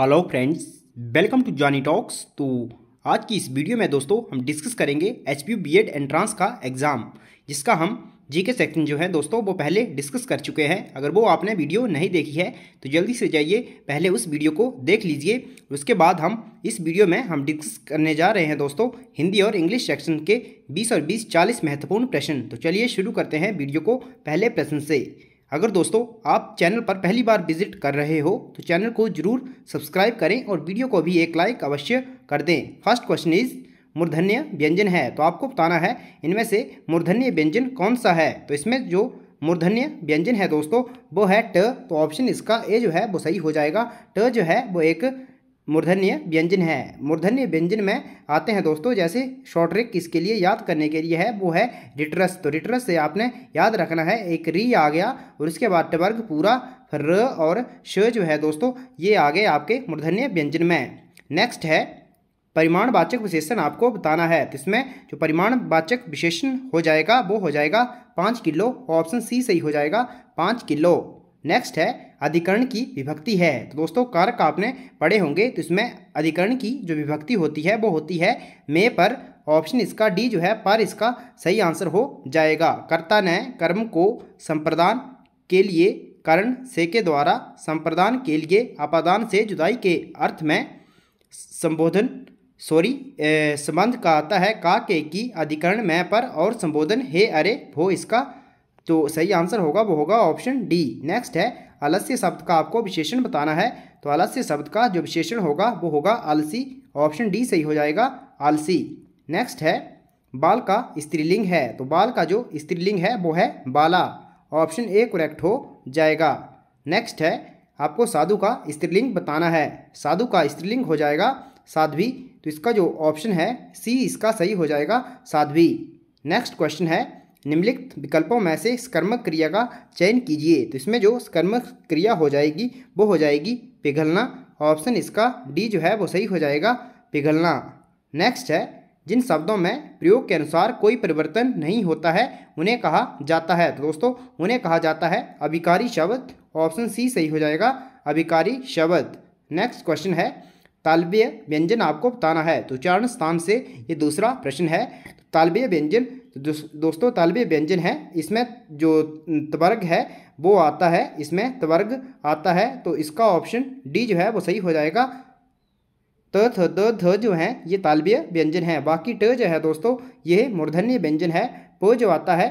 hello friends welcome to Johnny talks तो आज की इस वीडियो में दोस्तों हम डिस्कस करेंगे H P B Ed entrance का एग्ज़ाम जिसका हम जीके सेक्शन जो है दोस्तों वो पहले डिस्कस कर चुके हैं अगर वो आपने वीडियो नहीं देखी है तो जल्दी से जाइए पहले उस वीडियो को देख लीजिए उसके बाद हम इस वीडियो में हम डिस्कस करने जा रहे हैं दोस्तों हिंदी और इंग्लिश सेक्शन के बीस और बीस चालीस महत्वपूर्ण प्रश्न तो चलिए शुरू करते हैं वीडियो को पहले प्रश्न से अगर दोस्तों आप चैनल पर पहली बार विजिट कर रहे हो तो चैनल को जरूर सब्सक्राइब करें और वीडियो को भी एक लाइक अवश्य कर दें फर्स्ट क्वेश्चन इज मूर्धन्य व्यंजन है तो आपको बताना है इनमें से मूर्धन्य व्यंजन कौन सा है तो इसमें जो मूर्धन्य व्यंजन है दोस्तों वो है ट तो ऑप्शन इसका ए जो है वो सही हो जाएगा ट जो है वो एक मूर्धन्य व्यंजन है मूर्धन्य व्यंजन में आते हैं दोस्तों जैसे शॉर्ट रिक किसके लिए याद करने के लिए है वो है रिटरस तो रिटरस से आपने याद रखना है एक री आ गया और उसके बाद टवर्ग पूरा र और श जो है दोस्तों ये आ गए आपके मूर्धन्य व्यंजन में नेक्स्ट है परिमाणवाचक विशेषण आपको बताना है तो इसमें जो परिमाणवाचक विशेषण हो जाएगा वो हो जाएगा पाँच किलो ऑप्शन सी सही हो जाएगा पाँच किलो नेक्स्ट है अधिकरण की विभक्ति है तो दोस्तों कारक आपने पढ़े होंगे तो इसमें अधिकरण की जो विभक्ति होती है वो होती है मे पर ऑप्शन इसका डी जो है पर इसका सही आंसर हो जाएगा कर्ता ने कर्म को संप्रदान के लिए कर्ण से के द्वारा संप्रदान के लिए अपादान से जुदाई के अर्थ में संबोधन सॉरी संबंध का आता है का के की अधिकरण में पर और संबोधन हे अरे वो इसका तो सही आंसर होगा वो होगा ऑप्शन डी नेक्स्ट है अलस्य शब्द का आपको विशेषण बताना है तो अलस्य शब्द का जो विशेषण होगा वो होगा आलसी ऑप्शन डी सही हो जाएगा आलसी नेक्स्ट है बाल का स्त्रीलिंग है तो बाल का जो स्त्रीलिंग है वो है बाला ऑप्शन ए करेक्ट हो जाएगा नेक्स्ट है आपको साधु का स्त्रीलिंग बताना है साधु का स्त्रीलिंग हो जाएगा साध्वी तो इसका जो ऑप्शन है सी इसका सही हो जाएगा साध्वी नेक्स्ट क्वेश्चन है निम्नलिखित विकल्पों में से स्कर्मक क्रिया का चयन कीजिए तो इसमें जो स्कर्मक क्रिया हो जाएगी वो हो जाएगी पिघलना ऑप्शन इसका डी जो है वो सही हो जाएगा पिघलना नेक्स्ट है जिन शब्दों में प्रयोग के अनुसार कोई परिवर्तन नहीं होता है उन्हें कहा जाता है तो दोस्तों उन्हें कहा जाता है अभिकारी शब्द ऑप्शन सी सही हो जाएगा अभिकारी शब्द नेक्स्ट क्वेश्चन है तालव्य व्यंजन आपको बताना है तो उच्चारण स्थान से ये दूसरा प्रश्न है तालबीय व्यंजन तो दोस्तों तालबीय व्यंजन है इसमें जो तवर्ग है वो आता है इसमें तवर्ग आता है तो इसका ऑप्शन डी जो है वो सही हो जाएगा त थ द ध जो है ये तालबीय व्यंजन है बाकी ट जो है दोस्तों ये मूर्धन्य व्यंजन है प जो आता है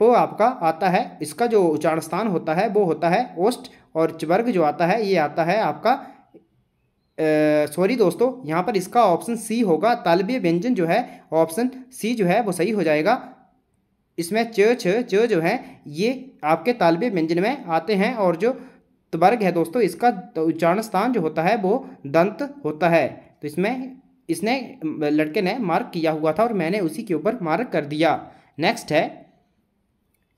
प आपका आता है इसका जो उच्चारण स्थान होता है वो होता है ओस्ट और चवर्ग जो आता है ये आता है आपका सॉरी दोस्तों यहाँ पर इसका ऑप्शन सी होगा तालब व्यंजन जो है ऑप्शन सी जो है वो सही हो जाएगा इसमें च छ च जो है ये आपके तालब व्यंजन में आते हैं और जो तबर्ग है दोस्तों इसका तो उच्चारण स्थान जो होता है वो दंत होता है तो इसमें इसने लड़के ने मार्क किया हुआ था और मैंने उसी के ऊपर मार्क कर दिया नेक्स्ट है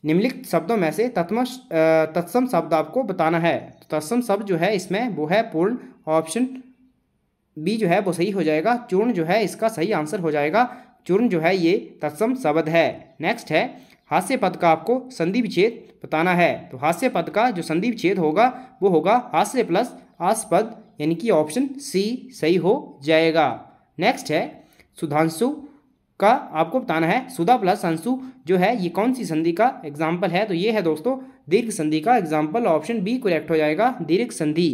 निम्नलिखित शब्दों में से तत्म तत्सम शब्द आपको बताना है तो तत्सम शब्द जो है इसमें वो है पूर्ण ऑप्शन बी जो है वो सही हो जाएगा चूर्ण जो है इसका सही आंसर हो जाएगा चूर्ण जो है ये तत्सम शब्द है नेक्स्ट है हास्य पद का आपको संधि विच्छेद बताना है तो हास्य पद का जो संधि विच्छेद होगा वो होगा हास्य प्लस आस्पद यानी कि ऑप्शन सी सही हो जाएगा नेक्स्ट है सुधांशु का आपको बताना है सुधा प्लस अंशु जो है ये कौन सी संधि का एग्जाम्पल है तो ये है दोस्तों दीर्घ संधि का एग्जाम्पल ऑप्शन बी करेक्ट हो जाएगा दीर्घ संधि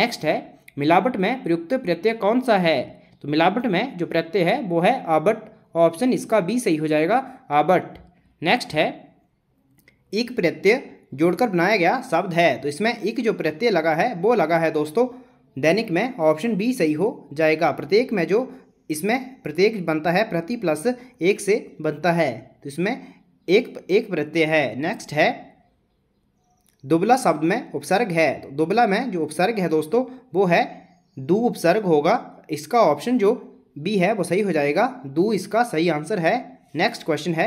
नेक्स्ट है मिलावट में प्रयुक्त प्रत्यय कौन सा है तो मिलावट में जो प्रत्यय है वो है आबट ऑप्शन इसका बी सही हो जाएगा आबट नेक्स्ट है एक प्रत्यय जोड़कर बनाया गया शब्द है तो इसमें एक जो प्रत्यय लगा है वो लगा है दोस्तों दैनिक में ऑप्शन बी सही हो जाएगा प्रत्येक में जो इसमें प्रत्येक बनता है प्रति प्लस एक से बनता है तो इसमें एक एक प्रत्यय है नेक्स्ट है दुबला शब्द में उपसर्ग है तो दुबला में जो उपसर्ग है दोस्तों वो है दू उपसर्ग होगा इसका ऑप्शन जो बी है वो सही हो जाएगा दू इसका सही आंसर है नेक्स्ट क्वेश्चन है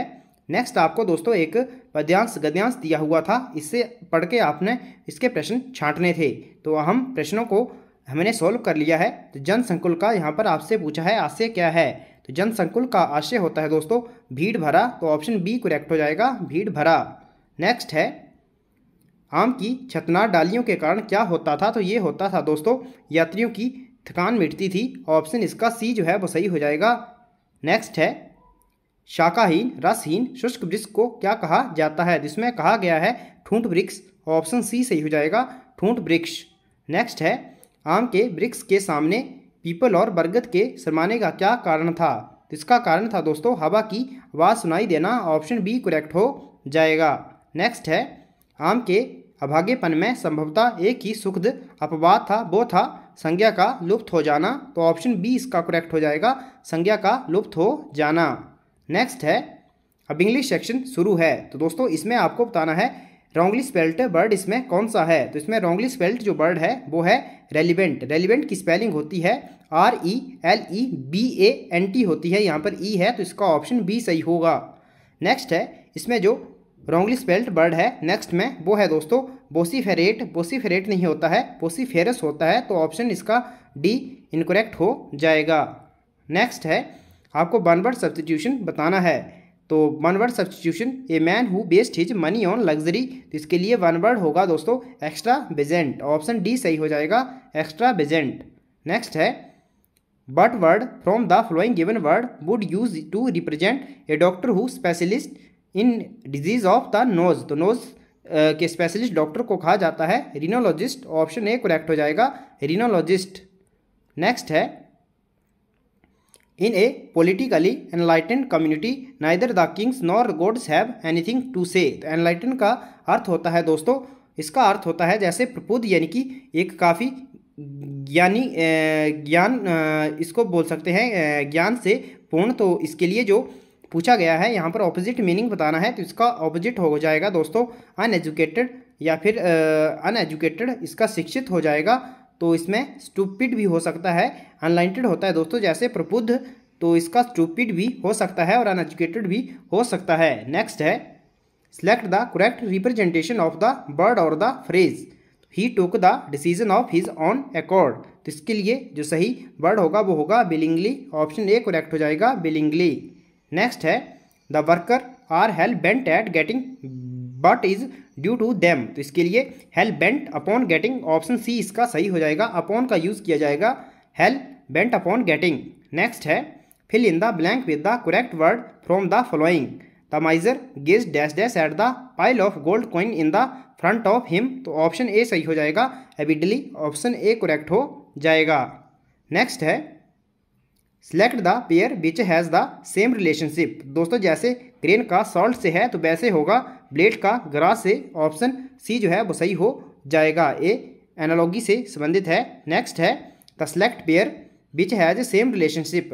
नेक्स्ट आपको दोस्तों एक पद्यांश गद्यांश दिया हुआ था इससे पढ़ के आपने इसके प्रश्न छांटने थे तो हम प्रश्नों को हमने सॉल्व कर लिया है तो जन संकुल का यहाँ पर आपसे पूछा है आशय क्या है तो जन संकुल का आशय होता है दोस्तों भीड़ भरा तो ऑप्शन बी करेक्ट हो जाएगा भीड़ भरा नेक्स्ट है आम की छतनार डालियों के कारण क्या होता था तो ये होता था दोस्तों यात्रियों की थकान मिटती थी ऑप्शन इसका सी जो है वो सही हो जाएगा नेक्स्ट है शाकाहीन रसहीन शुष्क वृक्ष को क्या कहा जाता है जिसमें कहा गया है ठूंठ वृक्ष ऑप्शन सी सही हो जाएगा ठूंठ वृक्ष नेक्स्ट है आम के वृक्ष के सामने पीपल और बरगद के शरमाने का क्या कारण था इसका कारण था दोस्तों हवा की आवाज़ सुनाई देना ऑप्शन बी करेक्ट हो जाएगा नेक्स्ट है आम के अभाग्यपन में संभवतः एक ही सुखद अपवाद था वो था संज्ञा का लुप्त हो जाना तो ऑप्शन बी इसका करेक्ट हो जाएगा संज्ञा का लुप्त हो जाना नेक्स्ट है अब इंग्लिश सेक्शन शुरू है तो दोस्तों इसमें आपको बताना है रोंगली स्पेल्ट बर्ड इसमें कौन सा है तो इसमें रोंगली स्पेल्ट जो बर्ड है वो है रेलिवेंट रेलिवेंट की स्पेलिंग होती है R E L E B A N T होती है यहाँ पर ई e है तो इसका ऑप्शन बी सही होगा नेक्स्ट है इसमें जो रॉन्गली स्पेल्ड बर्ड है नेक्स्ट में वो है दोस्तों बोसीफेरेट बोसीफेरेट नहीं होता है बोसीफेरस होता है तो ऑप्शन इसका डी इनकोरेक्ट हो जाएगा नेक्स्ट है आपको वन वर्ड सब्सटीट्यूशन बताना है तो one word substitution a man who based his money on luxury तो इसके लिए वन वर्ड होगा दोस्तों एक्स्ट्रा बेजेंट ऑप्शन डी सही हो जाएगा एक्स्ट्रा बेजेंट नेक्स्ट है but word from the following given word would use to represent a doctor who specialist in disease of the nose तो नोज के स्पेशलिस्ट डॉक्टर को कहा जाता है रिनोलॉजिस्ट ऑप्शन ए करेक्ट हो जाएगा रिनोलॉजिस्ट नेक्स्ट है in a politically enlightened community neither the kings nor gods have anything to say तो एनलाइटन का अर्थ होता है दोस्तों इसका अर्थ होता है जैसे प्रपुद यानी कि एक काफ़ी ज्ञानी ज्ञान इसको बोल सकते हैं ज्ञान से पूर्ण तो इसके लिए जो पूछा गया है यहाँ पर ऑपोजिट मीनिंग बताना है तो इसका ऑपोजिट हो जाएगा दोस्तों अनएजुकेटेड या फिर अनएजुकेटेड इसका शिक्षित हो जाएगा तो इसमें स्टूपिड भी हो सकता है अनलाइटेड होता है दोस्तों जैसे प्रबुद्ध तो इसका स्टूपिड भी हो सकता है और अनएजुकेटेड भी हो सकता है नेक्स्ट है select the correct representation of the word और the phrase he took the decision of his on accord तो इसके लिए जो सही वर्ड होगा वो होगा बिलिंगली ऑप्शन ए करेक्ट हो जाएगा बिलिंगली नेक्स्ट है the worker are hell bent at getting but is due to them तो इसके लिए hell bent upon getting option C इसका सही हो जाएगा अपॉन का यूज़ किया जाएगा hell bent upon getting next है fill in the blank with the correct word from the following the miser gaze dash dash at the pile of gold coin in the front of him तो option A सही हो जाएगा avidly option A correct हो जाएगा next है select the pair which has the same relationship दोस्तों जैसे grain का सॉल्ट से है तो वैसे होगा ब्लेड का ग्रास से ऑप्शन सी जो है वो सही हो जाएगा ए एनालॉगी से संबंधित है नेक्स्ट है the select pair which has same relationship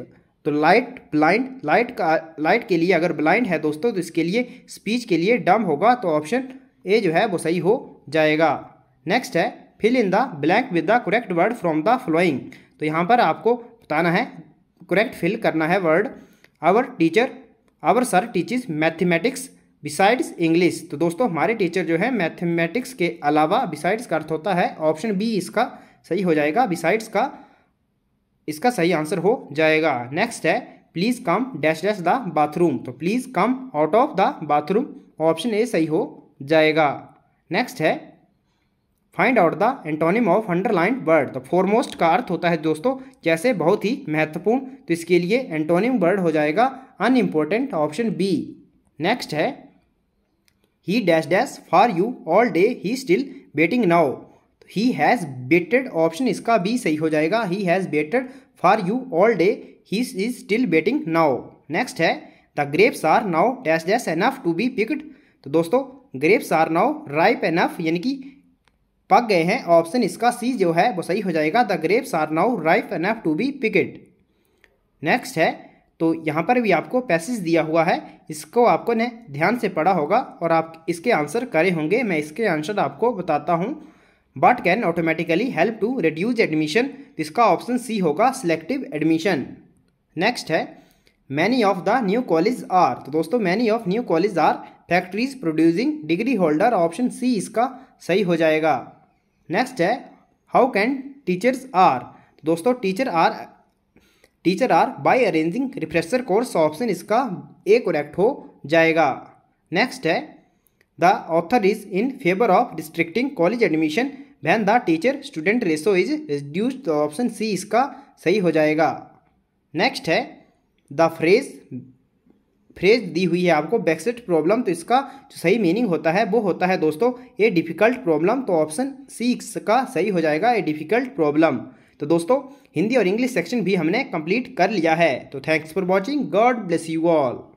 तो लाइट ब्लाइंड लाइट का लाइट के लिए अगर ब्लाइंड है दोस्तों तो इसके लिए स्पीच के लिए डम होगा तो ऑप्शन ए जो है वो सही हो जाएगा नेक्स्ट है fill in the blank with the correct word from the following तो यहाँ पर आपको बताना है करेक्ट फिल करना है word our teacher our sir teaches mathematics besides English तो दोस्तों हमारे टीचर जो है मैथमेटिक्स के अलावा बिसाइड्स का अर्थ होता है ऑप्शन बी इसका सही हो जाएगा बिसाइड्स का इसका सही आंसर हो जाएगा नेक्स्ट है please come dash dash the bathroom तो please come out of the bathroom option A सही हो जाएगा नेक्स्ट है find out the antonym of underline word the foremost का अर्थ होता है दोस्तों जैसे बहुत ही महत्वपूर्ण तो इसके लिए एंटोनिम वर्ड हो जाएगा अनइम्पोर्टेंट ऑप्शन बी नेक्स्ट है he dash dash for you all day he still betting now he has betted option इसका भी सही हो जाएगा he has betted for you all day he is still betting now next है the grapes are now dash dash enough to be picked तो दोस्तों grapes are now ripe enough यानी कि पक गए हैं ऑप्शन इसका सी जो है वो सही हो जाएगा the grapes are now ripe enough to be picked next है तो यहाँ पर भी आपको पैसेज दिया हुआ है इसको आपको ने ध्यान से पढ़ा होगा और आप इसके आंसर करे होंगे मैं इसके आंसर आपको बताता हूँ but can automatically help to reduce admission इसका ऑप्शन सी होगा सिलेक्टिव एडमिशन नेक्स्ट है many of the new college are तो दोस्तों many of new college are factories producing degree holder option C इसका सही हो जाएगा नेक्स्ट है हाउ कैन टीचर्स आर दोस्तों teacher are teacher are by arranging refresher course option इसका A correct हो जाएगा नेक्स्ट है the author is in favour of restricting college admission when the teacher student ratio is reduced option C इसका सही हो जाएगा next है the phrase phrase दी हुई है आपको बैकसेट प्रॉब्लम तो इसका जो सही मीनिंग होता है वो होता है दोस्तों ए डिफ़िकल्ट प्रॉब्लम तो ऑप्शन सी इसका सही हो जाएगा ए डिफ़िकल्ट प्रॉब्लम तो दोस्तों हिंदी और इंग्लिश सेक्शन भी हमने कंप्लीट कर लिया है तो thanks for watching God bless you all